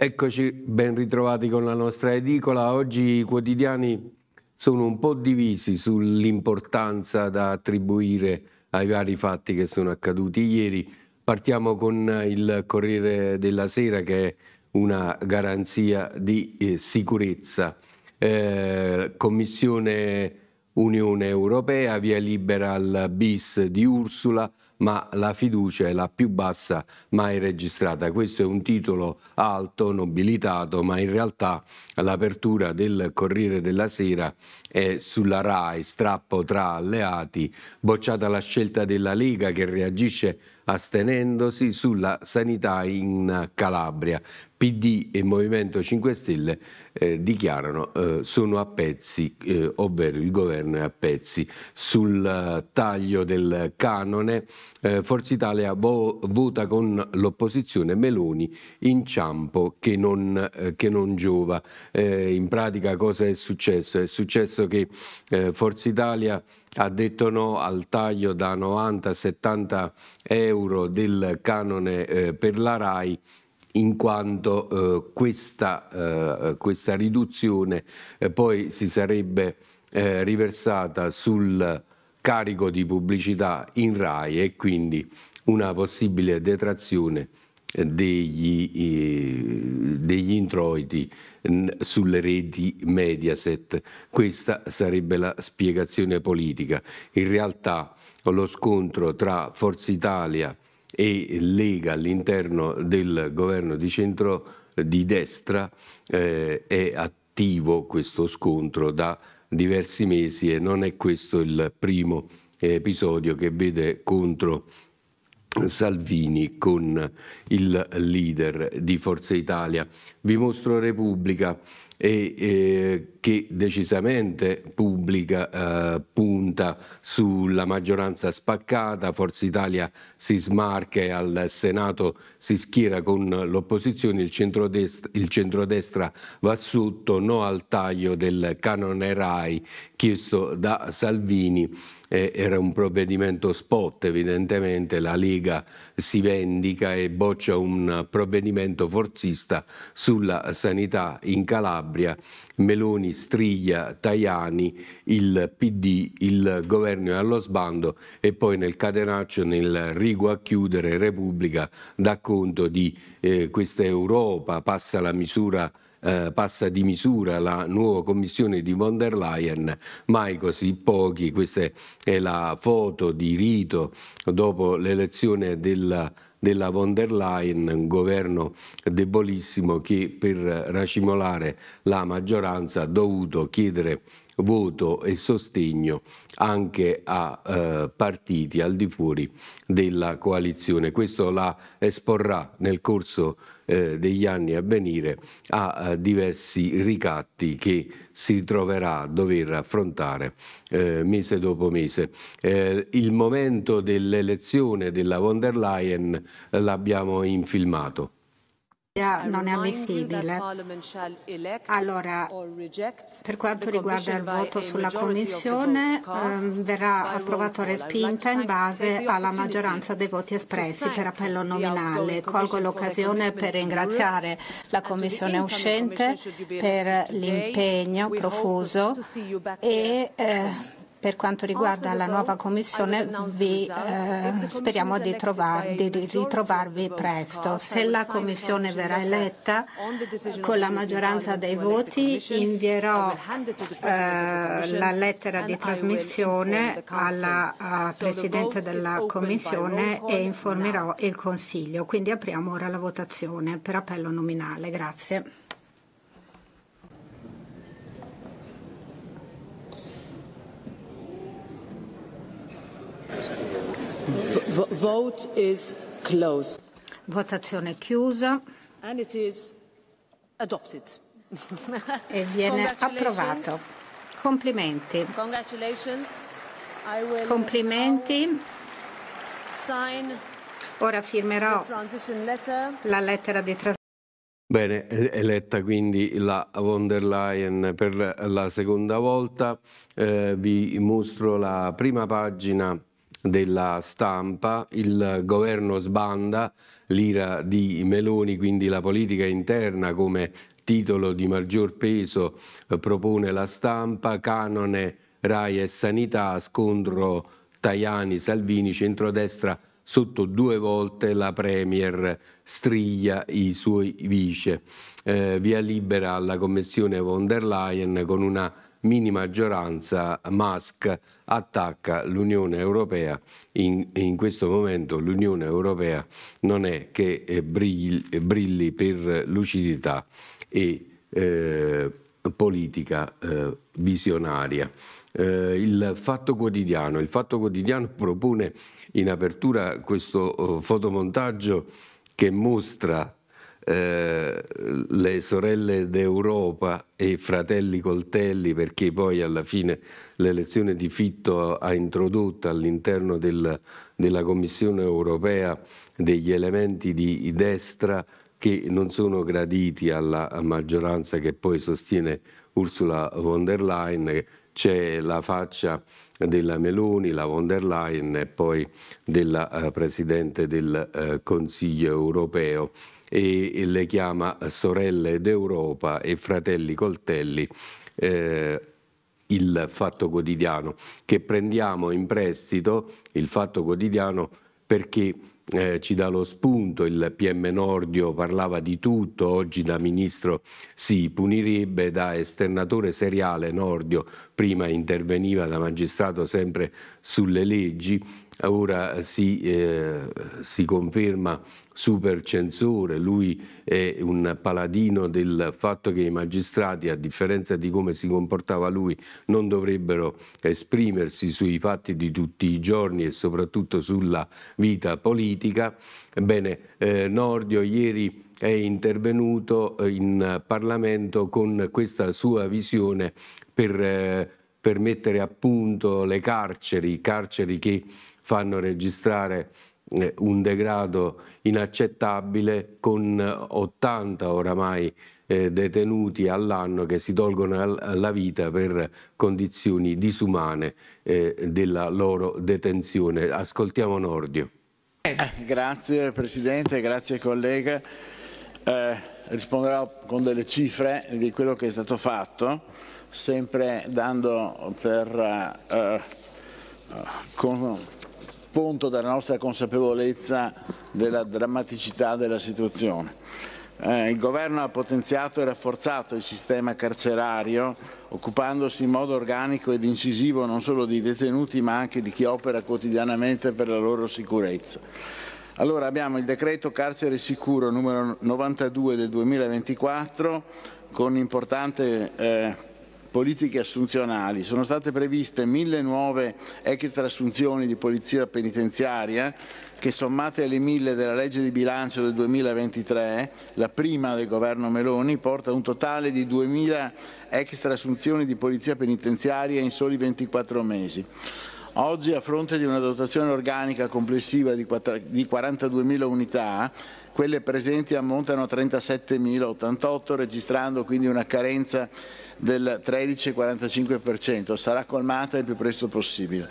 Eccoci, ben ritrovati con la nostra edicola. Oggi i quotidiani sono un po' divisi sull'importanza da attribuire ai vari fatti che sono accaduti ieri. Partiamo con il Corriere della Sera che è una garanzia di eh, sicurezza. Eh, commissione Unione Europea, via libera al bis di Ursula, ma la fiducia è la più bassa mai registrata. Questo è un titolo alto, nobilitato, ma in realtà l'apertura del Corriere della Sera è sulla RAI, strappo tra alleati, bocciata la scelta della Lega che reagisce astenendosi sulla sanità in Calabria. PD e Movimento 5 Stelle eh, dichiarano eh, sono a pezzi, eh, ovvero il governo è a pezzi sul eh, taglio del canone. Eh, Forza Italia vo- vota con l'opposizione Meloni inciampo che non, eh, che non giova. in pratica cosa è successo? È successo che Forza Italia ha detto no al taglio da 90 a 70 euro del canone per la RAI in quanto eh, questa, eh, questa, riduzione eh, poi si sarebbe eh, riversata sul carico di pubblicità in RAI e quindi una possibile detrazione eh, degli, eh, degli introiti sulle reti Mediaset. Questa sarebbe la spiegazione politica. In realtà lo scontro tra Forza Italia e e Lega all'interno del governo di centro eh, di destra eh, è attivo questo scontro da diversi mesi e non è questo il primo eh, episodio che vede contro Salvini con il leader di Forza Italia. Vi mostro Repubblica e eh, che decisamente pubblica eh, punta sulla maggioranza spaccata, Forza Italia si smarca e al Senato si schiera con l'opposizione, il, centrodest- il centrodestra va sotto, no al taglio del canone RAI chiesto da Salvini, eh, era un provvedimento spot evidentemente, la Lega si vendica e boccia un provvedimento forzista sulla sanità in Calabria Calabria, Meloni striglia Tajani, il PD, il governo è allo sbando e poi nel catenaccio, nel rigo a chiudere, Repubblica dà conto di eh, questa Europa, passa la misura eh, passa di misura la nuova commissione di von der Leyen, mai così pochi. Questa è la foto di rito dopo l'elezione della della von der Leyen, un governo debolissimo che per eh, racimolare la maggioranza ha dovuto chiedere voto e sostegno anche a eh, partiti al di fuori della coalizione. Questo la esporrà nel corso eh, degli anni a venire a, eh, diversi ricatti che si troverà a dover affrontare eh, mese dopo mese. Eh, il momento dell'elezione della von der Leyen eh, l'abbiamo infilmato non è ammissibile. Allora, per quanto riguarda il voto sulla Commissione, ehm, verrà approvata o respinta in base alla maggioranza dei voti espressi per appello nominale. Colgo l'occasione per ringraziare la Commissione uscente per l'impegno profuso e eh, per quanto riguarda la nuova Commissione, vi, eh, speriamo di, di, ritrovarvi presto. Se la Commissione verrà eletta con la maggioranza dei voti, invierò eh, la lettera di trasmissione alla Presidente della Commissione e informerò il Consiglio. Quindi apriamo ora la votazione per appello nominale. Grazie. vote is closed. Votazione chiusa. And it is adopted. e viene approvato. Complimenti. Complimenti. Ora firmerò la lettera di transizione. Bene, è letta quindi la von der Leyen per la seconda volta. Eh, vi mostro la prima pagina della stampa, il governo sbanda l'ira di Meloni, quindi la politica interna come titolo di maggior peso eh, propone la stampa, canone, RAI e sanità, scontro Tajani-Salvini, centrodestra sotto due volte la Premier striglia i suoi vice. Eh, via libera alla Commissione von der Leyen con una minima maggioranza Musk attacca l'Unione Europea. In, in questo momento l'Unione Europea non è che eh, brilli, brilli per lucidità e eh, politica eh, visionaria. Eh, il Fatto Quotidiano. Il Fatto Quotidiano propone in apertura questo oh, fotomontaggio che mostra eh, le sorelle d'Europa e i fratelli coltelli, perché poi alla fine l'elezione di Fitto ha introdotto all'interno del, della Commissione europea degli elementi di destra che non sono graditi alla maggioranza che poi sostiene Ursula von der Leyen c'è la faccia della Meloni, la von der Leyen e poi della eh, Presidente del eh, Consiglio europeo e, le chiama sorelle d'Europa e fratelli coltelli. Eh, il fatto quotidiano, che prendiamo in prestito il fatto quotidiano perché eh, ci dà lo spunto, il PM Nordio parlava di tutto, oggi da ministro si punirebbe, da esternatore seriale Nordio prima interveniva da magistrato sempre sulle leggi ora eh, si, eh, si conferma supercensore, lui è un paladino del fatto che i magistrati, a differenza di come si comportava lui, non dovrebbero esprimersi sui fatti di tutti i giorni e soprattutto sulla vita politica. Ebbene, eh, Nordio ieri è intervenuto eh, in Parlamento con questa sua visione per eh, per mettere a punto le carceri, carceri che fanno registrare eh, un degrado inaccettabile con 80 eh, oramai eh, detenuti all'anno che si tolgono la vita per condizioni disumane eh, della loro detenzione. Ascoltiamo Nordio. Eh, grazie Presidente, grazie collega. Eh, risponderò con delle cifre di quello che è stato fatto sempre dando per eh, eh, con, punto della nostra consapevolezza della drammaticità della situazione. Eh, il governo ha potenziato e rafforzato il sistema carcerario occupandosi in modo organico ed incisivo non solo dei detenuti ma anche di chi opera quotidianamente per la loro sicurezza. Allora abbiamo il decreto carcere sicuro numero 92 del 2024 con importante eh, politiche assunzionali. Sono state previste mille nuove extra assunzioni di polizia penitenziaria che sommate alle mille della legge di bilancio del 2023, la prima del governo Meloni, porta a un totale di 2.000 extra assunzioni di polizia penitenziaria in soli 24 mesi. Oggi, a fronte di una dotazione organica complessiva di 42.000 unità, quelle presenti ammontano a 37.088 registrando quindi una carenza del 13,45%, sarà colmata il più presto possibile.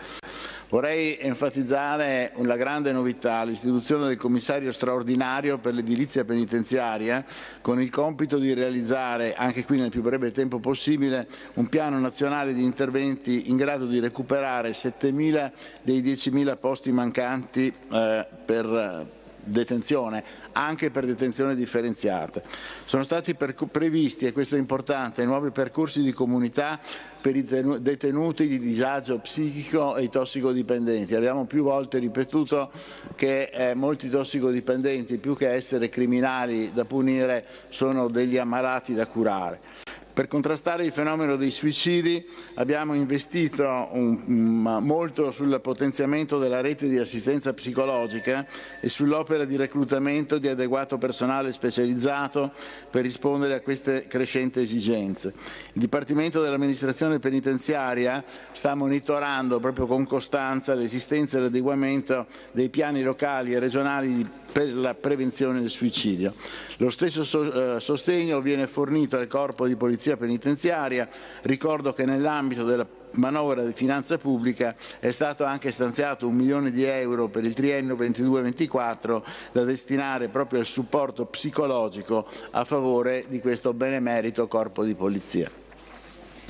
Vorrei enfatizzare la grande novità, l'istituzione del commissario straordinario per l'edilizia penitenziaria con il compito di realizzare, anche qui nel più breve tempo possibile, un piano nazionale di interventi in grado di recuperare 7.000 dei 10.000 posti mancanti eh, per, detenzione, anche per detenzione differenziata. Sono stati previsti, e questo è importante, nuovi percorsi di comunità per i detenuti di disagio psichico e i tossicodipendenti. Abbiamo più volte ripetuto che eh, molti tossicodipendenti, più che essere criminali da punire, sono degli ammalati da curare. Per contrastare il fenomeno dei suicidi abbiamo investito un, molto sul potenziamento della rete di assistenza psicologica e sull'opera di reclutamento di adeguato personale specializzato per rispondere a queste crescenti esigenze. Il Dipartimento dell'amministrazione penitenziaria sta monitorando proprio con costanza l'esistenza e l'adeguamento dei piani locali e regionali di per la prevenzione del suicidio. Lo stesso eh, sostegno viene fornito al Corpo di Polizia Penitenziaria. Ricordo che nell'ambito della manovra di finanza pubblica è stato anche stanziato un milione di euro per il triennio 22-24 da destinare proprio al supporto psicologico a favore di questo benemerito corpo di polizia.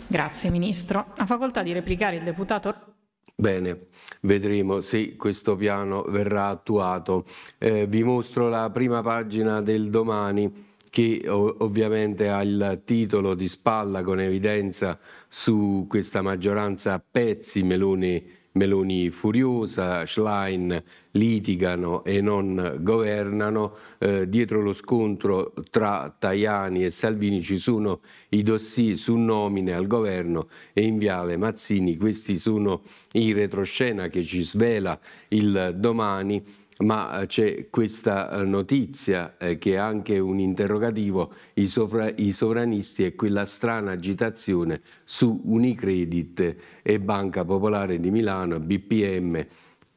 Grazie Ministro. A facoltà di replicare il deputato Bene, vedremo se questo piano verrà attuato. Eh, vi mostro la prima pagina del domani che ovviamente ha il titolo di spalla con evidenza su questa maggioranza a pezzi Meloni Meloni furiosa, Schlein litigano e non governano, eh, dietro lo scontro tra Tajani e Salvini ci sono i dossier su nomine al governo e in Viale Mazzini, questi sono i retroscena che ci svela il domani ma eh, c'è questa eh, notizia eh, che è anche un interrogativo, i, sovra- i, sovranisti e quella strana agitazione su Unicredit e Banca Popolare di Milano, BPM,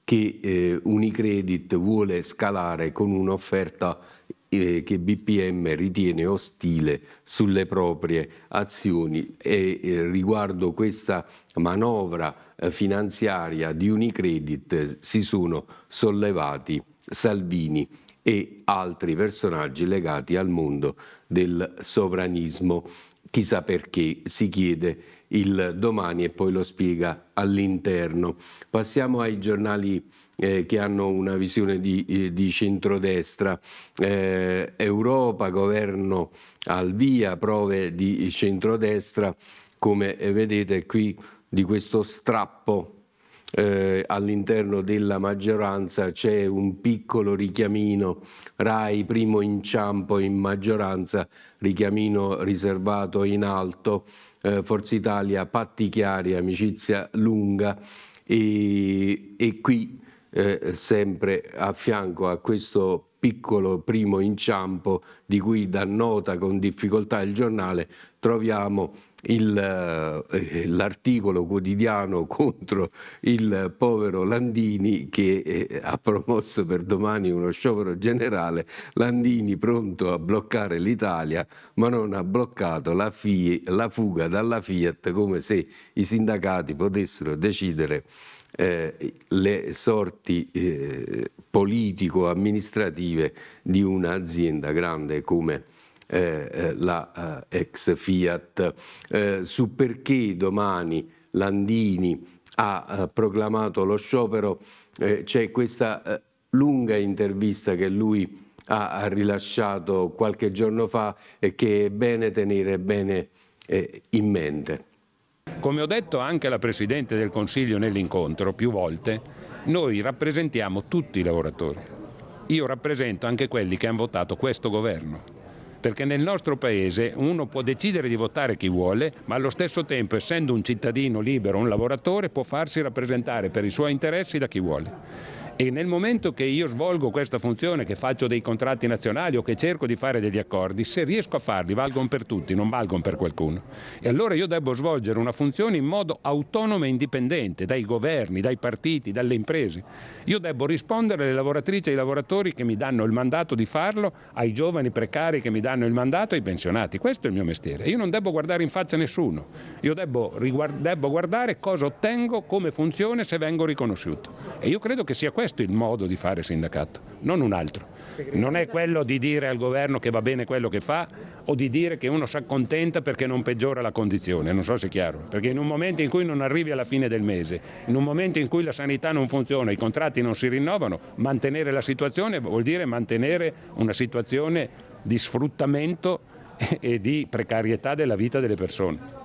che eh, Unicredit vuole scalare con un'offerta eh, che BPM ritiene ostile sulle proprie azioni e eh, riguardo questa manovra eh, finanziaria di Unicredit si sono sollevati Salvini e altri personaggi legati al mondo del sovranismo. Chissà perché si chiede il domani e poi lo spiega all'interno. Passiamo ai giornali eh, che hanno una visione di, eh, di centrodestra. Eh, Europa, governo al via, prove di centrodestra, come eh, vedete qui di questo strappo eh, all'interno della maggioranza c'è un piccolo richiamino Rai primo inciampo in maggioranza, richiamino riservato in alto, eh, Forza Italia patti chiari, amicizia lunga e, e qui eh, sempre a fianco a questo piccolo primo inciampo di cui dà nota con difficoltà il giornale, troviamo il, eh, l'articolo quotidiano contro il povero Landini che eh, ha promosso per domani uno sciopero generale, Landini pronto a bloccare l'Italia ma non ha bloccato la, FIE, la fuga dalla Fiat come se i sindacati potessero decidere eh, le sorti eh, politico-amministrative di un'azienda grande come eh, eh, la eh, ex Fiat, eh, su perché domani Landini ha eh, proclamato lo sciopero, eh, c'è questa lunga intervista che lui ha, rilasciato qualche giorno fa e che è bene tenere bene in mente. Come ho detto anche alla Presidente del Consiglio nell'incontro più volte, noi rappresentiamo tutti i lavoratori. Io rappresento anche quelli che hanno votato questo governo perché nel nostro paese uno può decidere di votare chi vuole, ma allo stesso tempo, essendo un cittadino libero, un lavoratore, può farsi rappresentare per i suoi interessi da chi vuole. E nel momento che io svolgo questa funzione, che faccio dei contratti nazionali o che cerco di fare degli accordi, se riesco a farli valgono per tutti, non valgono per qualcuno. E allora io devo svolgere una funzione in modo autonomo e indipendente dai governi, dai partiti, dalle imprese. Io devo rispondere alle lavoratrici e ai lavoratori che mi danno il mandato di farlo, ai giovani precari che mi danno il mandato, ai pensionati. Questo è il mio mestiere. Io non devo guardare in faccia nessuno. Io devo, riguard- devo guardare cosa ottengo come funzione se vengo riconosciuto. E io credo che sia questo questo il modo di fare sindacato, non un altro. Non è quello di dire al governo che va bene quello che fa o di dire che uno si accontenta perché non peggiora la condizione, non so se è chiaro, perché in un momento in cui non arrivi alla fine del mese, in un momento in cui la sanità non funziona, i contratti non si rinnovano, mantenere la situazione vuol dire mantenere una situazione di sfruttamento e di precarietà della vita delle persone.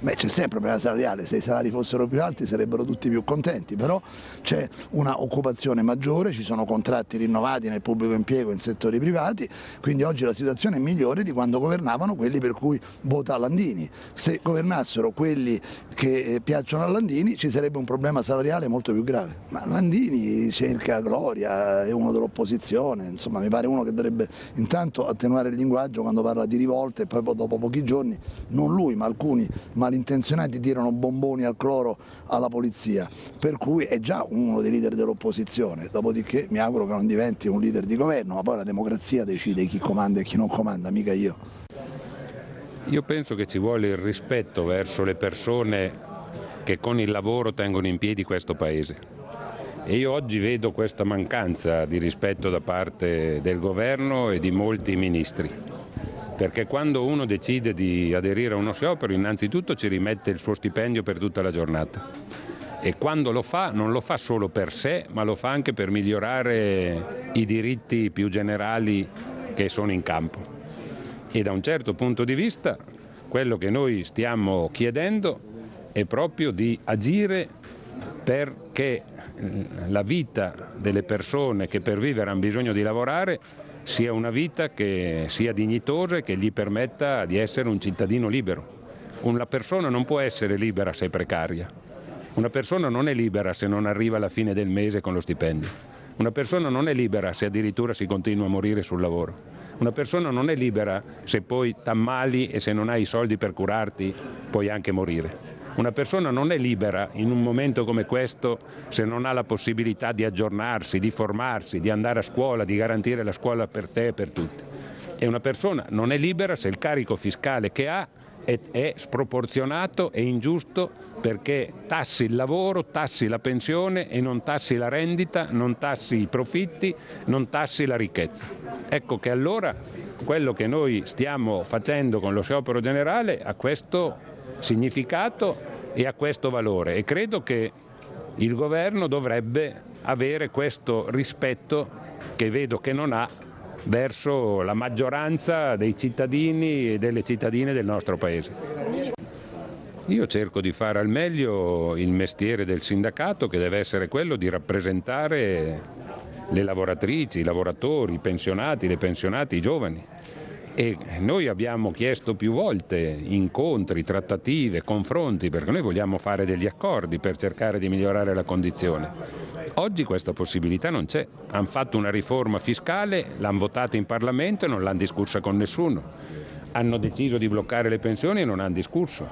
Beh, c'è sempre un problema salariale, se i salari fossero più alti sarebbero tutti più contenti, però c'è una occupazione maggiore, ci sono contratti rinnovati nel pubblico impiego e in settori privati, quindi oggi la situazione è migliore di quando governavano quelli per cui vota Landini. Se governassero quelli che eh, piacciono a Landini ci sarebbe un problema salariale molto più grave. Ma Landini cerca gloria, è uno dell'opposizione, insomma mi pare uno che dovrebbe intanto attenuare il linguaggio quando parla di rivolte e poi dopo pochi giorni, non lui ma alcuni alcuni malintenzionati tirano bomboni al cloro alla polizia, per cui è già uno dei leader dell'opposizione, dopodiché mi auguro che non diventi un leader di governo, ma poi la democrazia decide chi comanda e chi non comanda, mica io. Io penso che ci vuole il rispetto verso le persone che con il lavoro tengono in piedi questo Paese. E io oggi vedo questa mancanza di rispetto da parte del governo e di molti ministri perché quando uno decide di aderire a uno sciopero innanzitutto ci rimette il suo stipendio per tutta la giornata e quando lo fa non lo fa solo per sé ma lo fa anche per migliorare i diritti più generali che sono in campo e da un certo punto di vista quello che noi stiamo chiedendo è proprio di agire perché eh, la vita delle persone che per vivere hanno bisogno di lavorare sia una vita che sia dignitosa e che gli permetta di essere un cittadino libero. Una persona non può essere libera se è precaria, una persona non è libera se non arriva alla fine del mese con lo stipendio. Una persona non è libera se addirittura si continua a morire sul lavoro. Una persona non è libera se poi t'ammali e se non hai i soldi per curarti puoi anche morire. Una persona non è libera in un momento come questo se non ha la possibilità di aggiornarsi, di formarsi, di andare a scuola, di garantire la scuola per te e per tutti. E una persona non è libera se il carico fiscale che ha è, è sproporzionato e ingiusto perché tassi il lavoro, tassi la pensione e non tassi la rendita, non tassi i profitti, non tassi la ricchezza. Ecco che allora quello che noi stiamo facendo con lo sciopero generale a questo significato e a questo valore e credo che il governo dovrebbe avere questo rispetto che vedo che non ha verso la maggioranza dei cittadini e delle cittadine del nostro Paese. Io cerco di fare al meglio il mestiere del sindacato che deve essere quello di rappresentare le lavoratrici, i lavoratori, i pensionati, le pensionate, i giovani. E noi abbiamo chiesto più volte incontri, trattative, confronti, perché noi vogliamo fare degli accordi per cercare di migliorare la condizione. Oggi questa possibilità non c'è. Hanno fatto una riforma fiscale, l'hanno votata in Parlamento e non l'hanno discussa con nessuno. Hanno deciso di bloccare le pensioni e non hanno discusso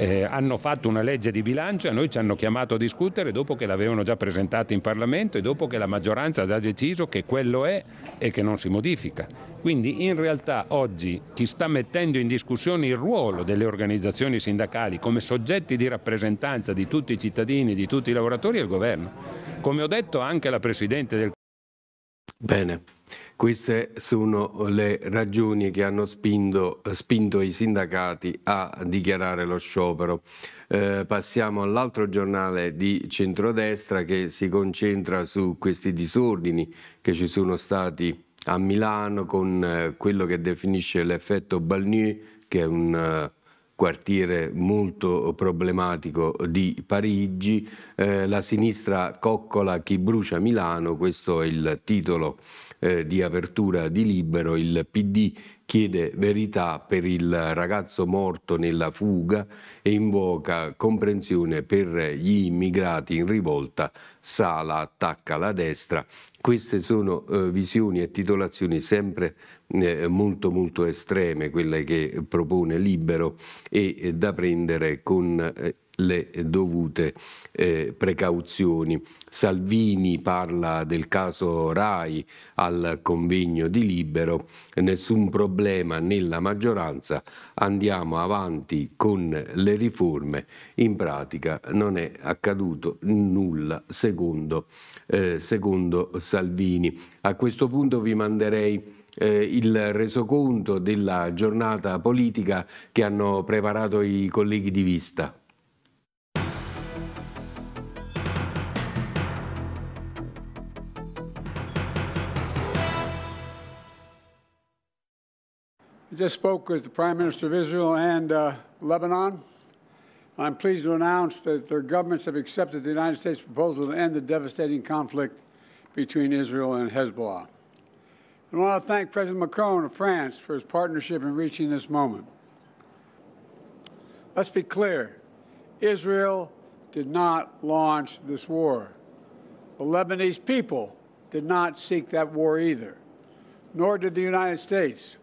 eh, hanno fatto una legge di bilancio e a noi ci hanno chiamato a discutere dopo che l'avevano già presentata in Parlamento e dopo che la maggioranza ha già deciso che quello è e che non si modifica. Quindi in realtà oggi chi sta mettendo in discussione il ruolo delle organizzazioni sindacali come soggetti di rappresentanza di tutti i cittadini, di tutti i lavoratori è il governo. Come ho detto anche la Presidente del Bene. Queste sono le ragioni che hanno spinto, spinto i sindacati a dichiarare lo sciopero. Eh, passiamo all'altro giornale di centrodestra che si concentra su questi disordini che ci sono stati a Milano con eh, quello che definisce l'effetto Balnier, che è un eh, quartiere molto problematico di Parigi, eh, la sinistra coccola chi brucia Milano, questo è il titolo eh, di apertura di Libero, il PD chiede verità per il ragazzo morto nella fuga e invoca comprensione per gli immigrati in rivolta, Sala attacca la destra. Queste sono eh, visioni e titolazioni sempre eh, molto molto estreme, quelle che propone Libero e eh, da prendere con eh, le dovute eh, precauzioni. Salvini parla del caso RAI al convegno di Libero, nessun problema nella maggioranza, andiamo avanti con le riforme, in pratica non è accaduto nulla secondo, eh, secondo Salvini. A questo punto vi manderei... Eh, il resoconto della giornata politica che hanno preparato i colleghi di vista. just spoke with the Prime Minister of Israel and uh, Lebanon. I'm pleased to announce that their governments have accepted the United States proposal to end the devastating conflict between Israel and Hezbollah. And I want to thank President Macron of France for his partnership in reaching this moment. Let's be clear Israel did not launch this war. The Lebanese people did not seek that war either, nor did the United States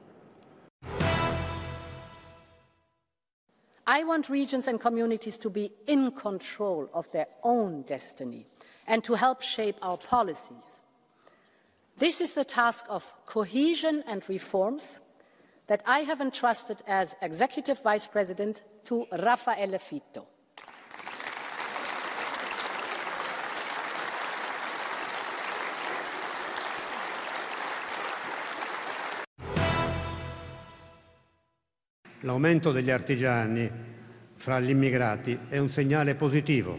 I want regions and communities to be in control of their own destiny and to help shape our policies. This is the task of cohesion and reforms that I have entrusted as Executive Vice President to Raffaele Fitto. L'aumento degli artigiani fra gli immigrati è un segnale positivo,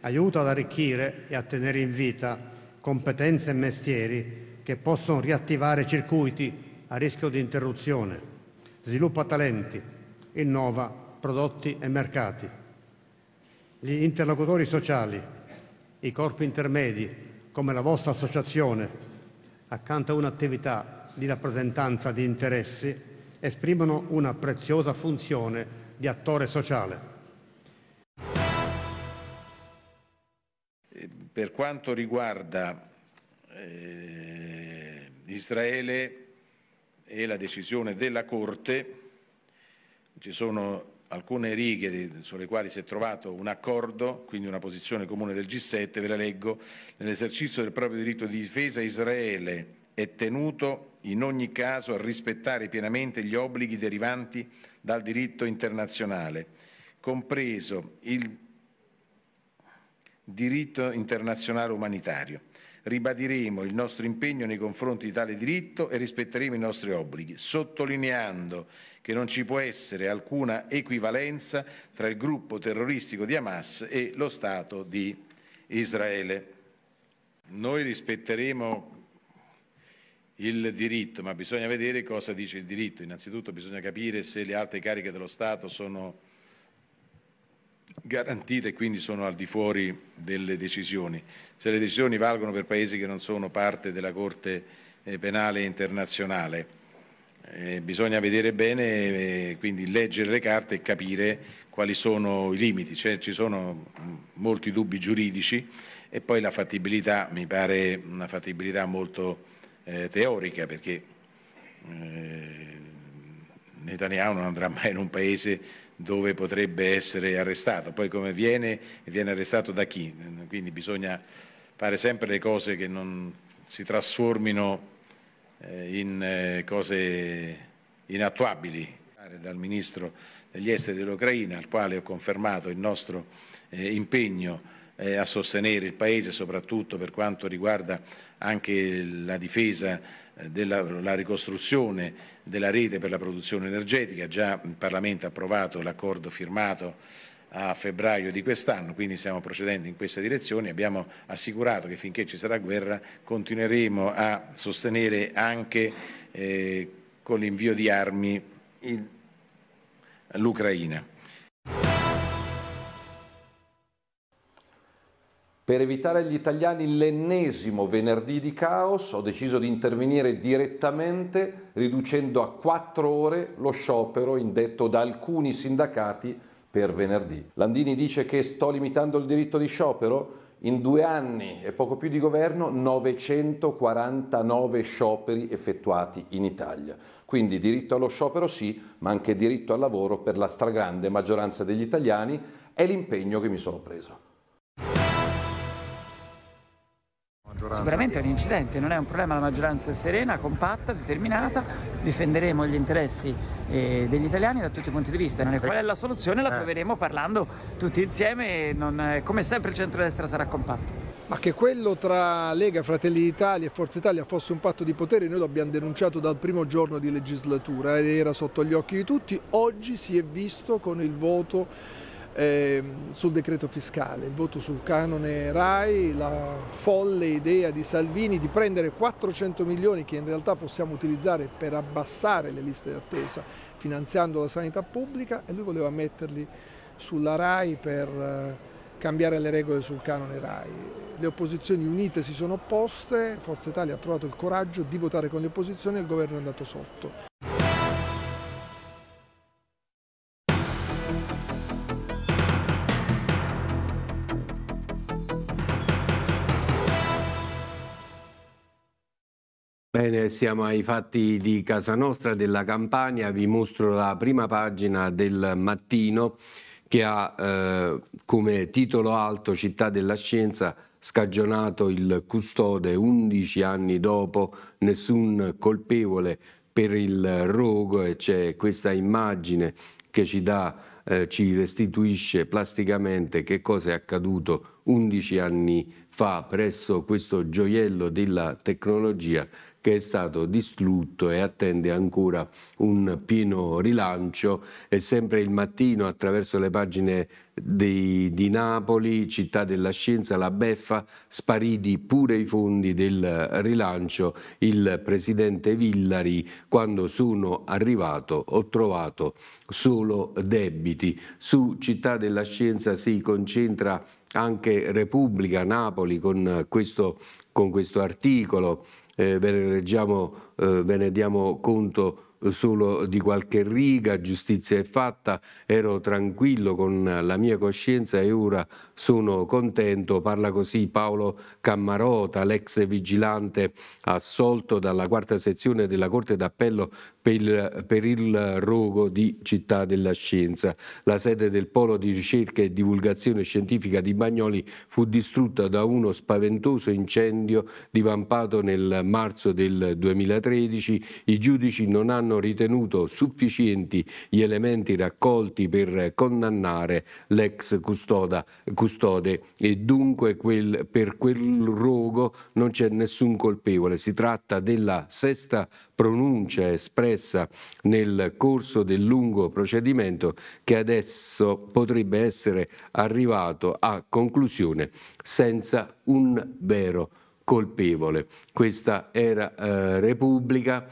aiuta ad arricchire e a tenere in vita competenze e mestieri che possono riattivare circuiti a rischio di interruzione, sviluppa talenti, innova prodotti e mercati. Gli interlocutori sociali, i corpi intermedi come la vostra associazione, accanto a un'attività di rappresentanza di interessi, esprimono una preziosa funzione di attore sociale. Per quanto riguarda eh, Israele e la decisione della Corte, ci sono alcune righe sulle quali si è trovato un accordo, quindi una posizione comune del G7, ve la leggo, nell'esercizio del proprio diritto di difesa Israele è tenuto in ogni caso a rispettare pienamente gli obblighi derivanti dal diritto internazionale, compreso il diritto internazionale umanitario. Ribadiremo il nostro impegno nei confronti di tale diritto e rispetteremo i nostri obblighi, sottolineando che non ci può essere alcuna equivalenza tra il gruppo terroristico di Hamas e lo Stato di Israele. Noi rispetteremo il diritto, ma bisogna vedere cosa dice il diritto. Innanzitutto bisogna capire se le alte cariche dello Stato sono garantite e quindi sono al di fuori delle decisioni. Se le decisioni valgono per paesi che non sono parte della Corte eh, penale internazionale. Eh, bisogna vedere bene, eh, quindi leggere le carte e capire quali sono i limiti. Cioè, ci sono mm, molti dubbi giuridici e poi la fattibilità mi pare una fattibilità molto eh, teorica perché eh, Netanyahu non andrà mai in un paese dove potrebbe essere arrestato, poi come viene viene arrestato da chi, quindi bisogna fare sempre le cose che non si trasformino eh, in eh, cose inattuabili. Dal ministro degli esteri dell'Ucraina al quale ho confermato il nostro eh, impegno eh, a sostenere il Paese, soprattutto per quanto riguarda anche la difesa eh, della la ricostruzione della rete per la produzione energetica. Già il Parlamento ha approvato l'accordo firmato a febbraio di quest'anno, quindi stiamo procedendo in questa direzione. Abbiamo assicurato che finché ci sarà guerra continueremo a sostenere anche eh, con l'invio di armi l'Ucraina. Per evitare agli italiani l'ennesimo venerdì di caos ho deciso di intervenire direttamente riducendo a quattro ore lo sciopero indetto da alcuni sindacati per venerdì. Landini dice che sto limitando il diritto di sciopero? In due anni e poco più di governo 949 scioperi effettuati in Italia. Quindi diritto allo sciopero sì, ma anche diritto al lavoro per la stragrande maggioranza degli italiani è l'impegno che mi sono preso. Sicuramente è un incidente, non è un problema, la maggioranza è serena, compatta, determinata, difenderemo gli interessi eh, degli italiani da tutti i punti di vista. Non è qual è la soluzione la eh. troveremo parlando tutti insieme, non, eh, come sempre il centrodestra sarà compatto. Ma che quello tra Lega, Fratelli d'Italia e Forza Italia fosse un patto di potere noi l'abbiamo denunciato dal primo giorno di legislatura ed era sotto gli occhi di tutti, oggi si è visto con il voto eh, sul decreto fiscale, il voto sul canone RAI, la folle idea di Salvini di prendere 400 milioni che in realtà possiamo utilizzare per abbassare le liste d'attesa finanziando la sanità pubblica e lui voleva metterli sulla RAI per eh, cambiare le regole sul canone RAI. Le opposizioni unite si sono opposte, Forza Italia ha trovato il coraggio di votare con le opposizioni e il governo è andato sotto. Bene, siamo ai fatti di casa nostra, della Campania. Vi mostro la prima pagina del mattino che ha eh, come titolo alto Città della Scienza scagionato il custode 11 anni dopo, nessun colpevole per il rogo e c'è questa immagine che ci dà eh, ci restituisce plasticamente che cosa è accaduto 11 anni fa presso questo gioiello della tecnologia che è stato distrutto e attende ancora un pieno rilancio e sempre il mattino attraverso le pagine di, di Napoli, Città della Scienza, la beffa, spariti pure i fondi del rilancio. Il presidente Villari, quando sono arrivato, ho trovato solo debiti. Su Città della Scienza si concentra anche Repubblica Napoli con questo, con questo articolo eh, ve ne reggiamo, eh, ve ne diamo conto eh, solo di qualche riga, giustizia è fatta, ero tranquillo con la mia coscienza e ora sono contento. Parla così Paolo Cammarota, l'ex vigilante assolto dalla quarta sezione della Corte d'Appello per il, per il Rogo di Città della Scienza. La sede del Polo di ricerca e divulgazione scientifica di Bagnoli fu distrutta da uno spaventoso incendio divampato nel marzo del 2013. I giudici non hanno hanno ritenuto sufficienti gli elementi raccolti per condannare l'ex custode e dunque quel, per quel rogo non c'è nessun colpevole. Si tratta della sesta pronuncia espressa nel corso del lungo procedimento che adesso potrebbe essere arrivato a conclusione senza un vero colpevole. Questa era eh, Repubblica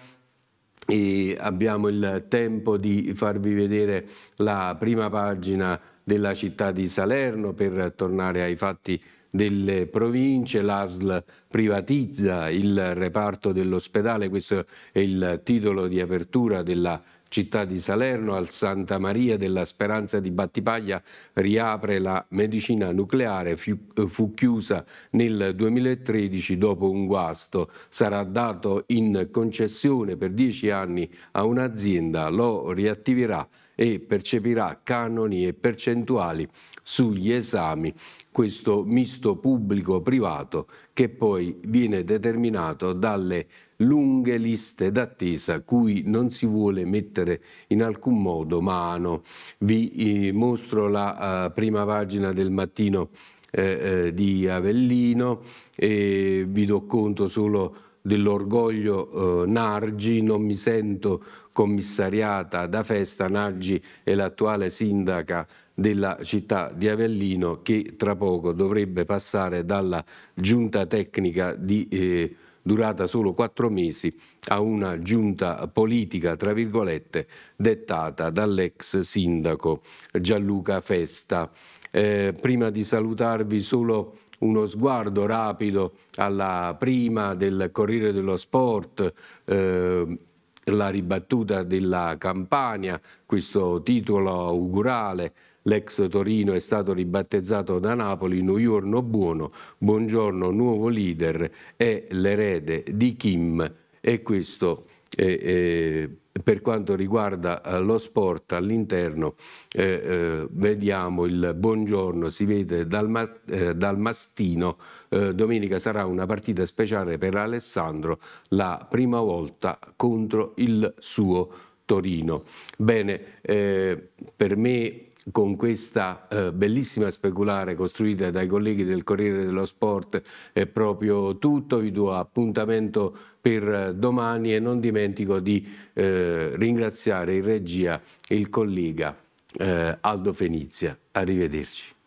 e abbiamo il tempo di farvi vedere la prima pagina della città di Salerno per tornare ai fatti delle province, l'ASL privatizza il reparto dell'ospedale, questo è il titolo di apertura della città di Salerno, al Santa Maria della Speranza di Battipaglia riapre la medicina nucleare, fu, fu chiusa nel 2013 dopo un guasto, sarà dato in concessione per dieci anni a un'azienda, lo riattiverà e percepirà canoni e percentuali sugli esami, questo misto pubblico-privato che poi viene determinato dalle lunghe liste d'attesa cui non si vuole mettere in alcun modo mano. Vi eh, mostro la eh, prima pagina del mattino eh, di Avellino e vi do conto solo dell'orgoglio Nargi, non mi sento commissariata da festa, Nargi è l'attuale sindaca della città di Avellino che tra poco dovrebbe passare dalla giunta tecnica di eh, durata solo quattro mesi, a una giunta politica, tra virgolette, dettata dall'ex sindaco Gianluca Festa. Eh, prima di salutarvi solo uno sguardo rapido alla prima del Corriere dello Sport, eh, la ribattuta della Campania, questo titolo augurale L'ex Torino è stato ribattezzato da Napoli New York no buono, buongiorno nuovo leader, è l'erede di Kim e questo è, è per quanto riguarda eh, lo sport all'interno, eh, eh, vediamo il buongiorno, si vede dal, ma, eh, dal mastino, eh, domenica sarà una partita speciale per Alessandro, la prima volta contro il suo Torino. Bene, eh, per me con questa eh, bellissima speculare costruita dai colleghi del Corriere dello Sport è proprio tutto, vi do appuntamento per eh, domani e non dimentico di eh, ringraziare in regia il collega eh, Aldo Fenizia. Arrivederci.